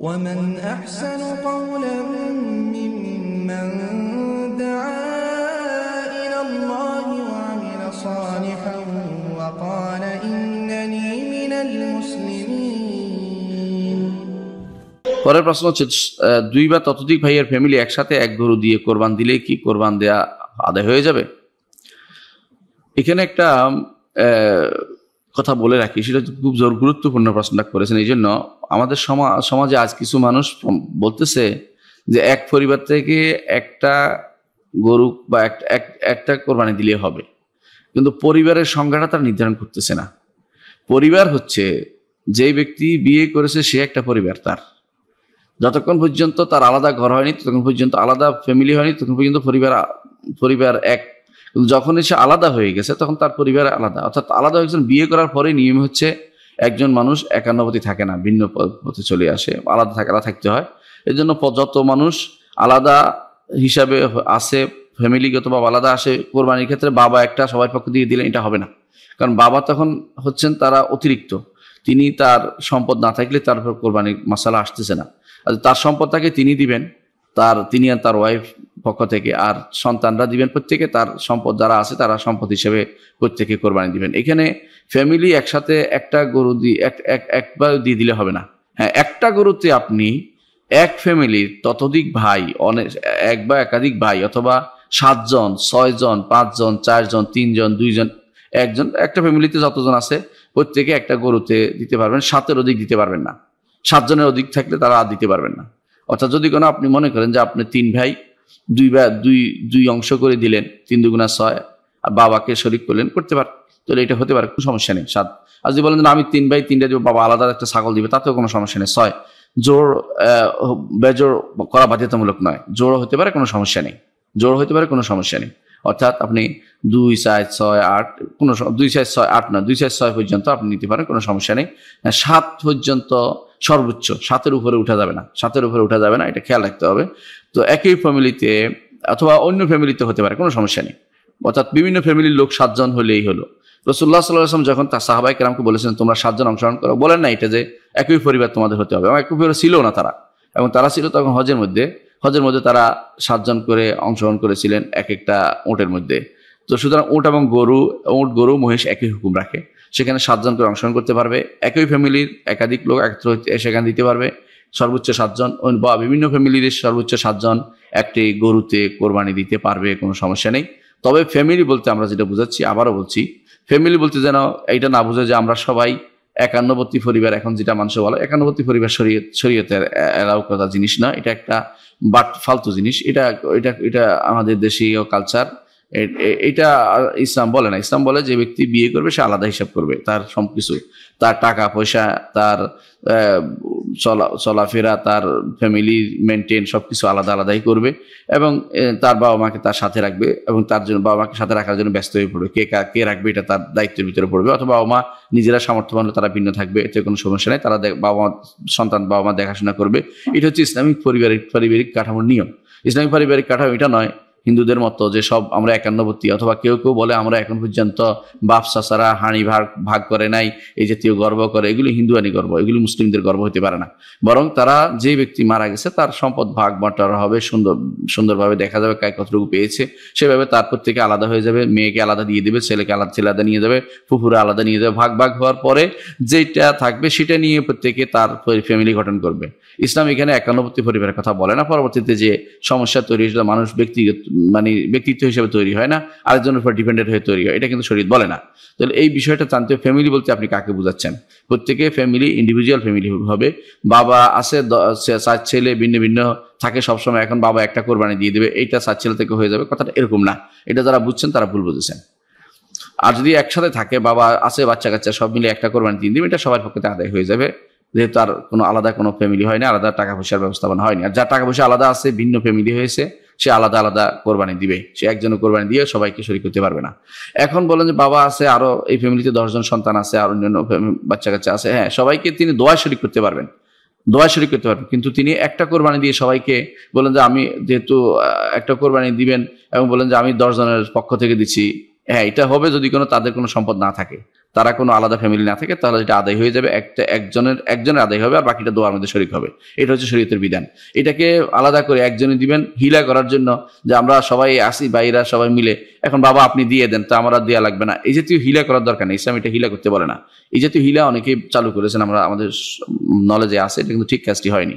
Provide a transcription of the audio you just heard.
ومن أحسن قولا ممن دعا إلى الله وعمل صالحا وقال إنني من المسلمين পরের প্রশ্ন হচ্ছে দুই বা ততোধিক ভাইয়ের ফ্যামিলি একসাথে এক গরু দিয়ে কোরবান দিলে কি কোরবান দেয়া আদায় হয়ে যাবে এখানে একটা কথা বলে রাখি সেটা খুব জোর গুরুত্বপূর্ণ প্রশ্নটা করেছেন এই জন্য আমাদের সমাজে আজ কিছু মানুষ বলতেছে যে এক পরিবার থেকে একটা গরু বা একটা কোরবানি দিলে হবে কিন্তু পরিবারের সংখ্যাটা তারা নির্ধারণ করতেছে না পরিবার হচ্ছে যে ব্যক্তি বিয়ে করেছে সে একটা পরিবার তার যতক্ষণ পর্যন্ত তার আলাদা ঘর হয়নি ততক্ষণ পর্যন্ত আলাদা ফ্যামিলি হয়নি ততক্ষণ পর্যন্ত পরিবার পরিবার এক কিন্তু যখন সে আলাদা হয়ে গেছে তখন তার পরিবার আলাদা অর্থাৎ আলাদা একজন বিয়ে করার পরে নিয়ম হচ্ছে একজন মানুষ একান্নবতী থাকে না ভিন্ন পথে চলে আসে আলাদা থাকে আলাদা থাকতে হয় এই জন্য যত মানুষ আলাদা হিসাবে আসে ফ্যামিলিগত বা আলাদা আসে কোরবানির ক্ষেত্রে বাবা একটা সবাই পক্ষ দিয়ে দিলেন এটা হবে না কারণ বাবা তখন হচ্ছেন তারা অতিরিক্ত তিনি তার সম্পদ না থাকলে তার কোরবানির মশালা আসতেছে না আর তার সম্পদ তাকে তিনি দিবেন তার তিনি আর তার ওয়াইফ পক্ষ থেকে আর সন্তানরা দিবেন প্রত্যেকে তার সম্পদ যারা আছে তারা সম্পদ হিসেবে প্রত্যেকে কোরবানি দিবেন এখানে ফ্যামিলি একসাথে একটা গরু দিয়ে এক একবার দিয়ে দিলে হবে না হ্যাঁ একটা গরুতে আপনি এক ফ্যামিলির ততোধিক ভাই অনেক এক বা একাধিক ভাই অথবা সাতজন ছয়জন পাঁচজন চারজন তিনজন দুইজন একজন একটা ফ্যামিলিতে যতজন আছে প্রত্যেকে একটা গরুতে দিতে পারবেন সাতের অধিক দিতে পারবেন না সাতজনের অধিক থাকলে তারা আর দিতে পারবেন না অর্থাৎ যদি কোনো আপনি মনে করেন যে আপনি তিন ভাই দুই বা দুই দুই অংশ করে দিলেন তিন দুগুণা ছয় আর বাবাকে শরিক করলেন করতে পার তাহলে এটা হতে পারে কোনো সমস্যা নেই সাত আর যদি বলেন আমি তিন বাই তিনটা দিব বাবা আলাদা একটা ছাগল দিবে তাতেও কোনো সমস্যা নেই ছয় জোর বেজোর করা বাধ্যতামূলক নয় জোর হতে পারে কোনো সমস্যা নেই জোর হতে পারে কোনো সমস্যা নেই অর্থাৎ আপনি দুই সাইজ ছয় আট কোনো দুই সাইজ ছয় আট নয় দুই সাইজ ছয় পর্যন্ত আপনি নিতে পারেন কোনো সমস্যা নেই সাত পর্যন্ত সর্বোচ্চ সাতের উপরে উঠা যাবে না সাতের উপরে উঠা যাবে না এটা খেয়াল রাখতে হবে তো একই ফ্যামিলিতে অথবা অন্য ফ্যামিলিতে হতে পারে কোনো সমস্যা নেই অর্থাৎ বিভিন্ন ফ্যামিলির লোক সাতজন হলেই হলো রসুল্লাহ সাল্লাম যখন তার সাহাবাই কেরামকে বলেছেন তোমরা সাতজন অংশগ্রহণ করো বলেন না এটা যে একই পরিবার তোমাদের হতে হবে এবং একই পরিবার ছিল না তারা এবং তারা ছিল তখন হজের মধ্যে হজের মধ্যে তারা সাতজন করে অংশগ্রহণ করেছিলেন এক একটা ওঁটের মধ্যে তো সুতরাং ওঁট এবং গরু ওঁট গরু মহিষ একই হুকুম রাখে সেখানে সাতজন করে অংশগ্রহণ করতে পারবে একই ফ্যামিলির একাধিক লোক একত্র সেখানে দিতে পারবে সর্বোচ্চ সাতজন বা বিভিন্ন ফ্যামিলির সর্বোচ্চ সাতজন একটি গরুতে কোরবানি দিতে পারবে কোনো সমস্যা নেই তবে ফ্যামিলি বলতে আমরা যেটা বোঝাচ্ছি আবারও বলছি ফ্যামিলি বলতে যেন এটা না বোঝা যে আমরা সবাই একান্নবর্তী পরিবার এখন যেটা মানুষ বলে একান্নবর্তী পরিবার শরীয়ত শরীয়তের এলাও কথা জিনিস না এটা একটা বাট ফালতু জিনিস এটা এটা এটা আমাদের দেশীয় কালচার এটা ইসলাম বলে না ইসলাম বলে যে ব্যক্তি বিয়ে করবে সে আলাদা হিসাব করবে তার সব তার টাকা পয়সা তার চলা চলাফেরা তার ফ্যামিলি মেনটেন সব কিছু আলাদা আলাদাই করবে এবং তার বাবা মাকে তার সাথে রাখবে এবং তার জন্য বাবা মাকে সাথে রাখার জন্য ব্যস্ত হয়ে পড়বে কে কে রাখবে এটা তার দায়িত্বের ভিতরে পড়বে অথবা বাবা মা নিজেরা সামর্থ্যবান তারা ভিন্ন থাকবে এতে কোনো সমস্যা নেই তারা বাবা মা সন্তান বাবা মা দেখাশোনা করবে এটা হচ্ছে ইসলামিক পরিবারিক পারিবারিক কাঠামোর নিয়ম ইসলামিক পারিবারিক কাঠামো এটা নয় হিন্দুদের মতো যে সব আমরা একান্নবর্তী অথবা কেউ কেউ বলে আমরা এখন পর্যন্ত বাপ সাসারা হাঁড়ি ভাগ ভাগ করে নাই এই জাতীয় গর্ব করে এগুলি হিন্দু আনি গর্ব এগুলি মুসলিমদের গর্ব হতে পারে না বরং তারা যে ব্যক্তি মারা গেছে তার সম্পদ ভাগ বাঁটার হবে সুন্দর সুন্দরভাবে দেখা যাবে কায় কতটুকু পেয়েছে সেভাবে তার প্রত্যেকে আলাদা হয়ে যাবে মেয়েকে আলাদা দিয়ে দেবে ছেলেকে আলাদা ছেলে আলাদা নিয়ে যাবে পুকুরে আলাদা নিয়ে যাবে ভাগ ভাগ হওয়ার পরে যেটা থাকবে সেটা নিয়ে প্রত্যেকে তার ফ্যামিলি গঠন করবে ইসলাম এখানে একান্নবর্তী পরিবারের কথা বলে না পরবর্তীতে যে সমস্যা তৈরি হয়েছিল মানুষ ব্যক্তিগত মানে ব্যক্তিত্ব হিসেবে তৈরি হয় না আরেকজনের উপর ডিপেন্ডেন্ট হয়ে তৈরি হয় এটা কিন্তু শরীর বলে না তাহলে এই বিষয়টা জানতে ফ্যামিলি বলতে আপনি কাকে বোঝাচ্ছেন প্রত্যেকে ফ্যামিলি ইন্ডিভিজুয়াল ফ্যামিলি হবে বাবা আছে চার ছেলে ভিন্ন ভিন্ন থাকে সবসময় এখন বাবা একটা কোরবানি দিয়ে দেবে এইটা চার ছেলে থেকে হয়ে যাবে কথাটা এরকম না এটা যারা বুঝছেন তারা ভুল বুঝেছেন আর যদি একসাথে থাকে বাবা আছে বাচ্চা কাচ্চা সব মিলে একটা কোরবানি দিয়ে দেবে এটা সবার পক্ষে আদায় হয়ে যাবে যেহেতু আর কোনো আলাদা কোনো ফ্যামিলি হয়নি আলাদা টাকা পয়সার ব্যবস্থাপনা হয়নি আর যার টাকা পয়সা আলাদা আছে ভিন্ন ফ্যামিলি হয়েছে সে আলাদা আলাদা কোরবানি দিবে সে একজনে কোরবানি দিয়ে সবাইকে শরীর করতে পারবে না এখন বলেন যে বাবা আছে আরও এই ফ্যামিলিতে দশজন সন্তান আছে আর অন্যান্য বাচ্চা কাচ্চা আছে হ্যাঁ সবাইকে তিনি দোয়া শরীর করতে পারবেন দোয়া শরীর করতে পারবেন কিন্তু তিনি একটা কোরবানি দিয়ে সবাইকে বলেন যে আমি যেহেতু একটা কোরবানি দিবেন এবং বলেন যে আমি দশজনের পক্ষ থেকে দিচ্ছি হ্যাঁ এটা হবে যদি কোনো তাদের কোনো সম্পদ না থাকে তারা কোনো আলাদা ফ্যামিলি না থাকে তাহলে এটা আদায় হয়ে যাবে একটা একজনের একজনের আদায় হবে আর বাকিটা দোয়ার মধ্যে শরিক হবে এটা হচ্ছে শরীয়তের বিধান এটাকে আলাদা করে একজনে দিবেন হিলা করার জন্য যে আমরা সবাই আসি বাইরা সবাই মিলে এখন বাবা আপনি দিয়ে দেন তো আমার দেওয়া লাগবে না এই জাতীয় হিলা করার দরকার নেই ইসলাম এটা হিলা করতে বলে না এই জাতীয় হিলা অনেকেই চালু করেছেন আমরা আমাদের নলেজে আছে এটা কিন্তু ঠিক কাজটি হয়নি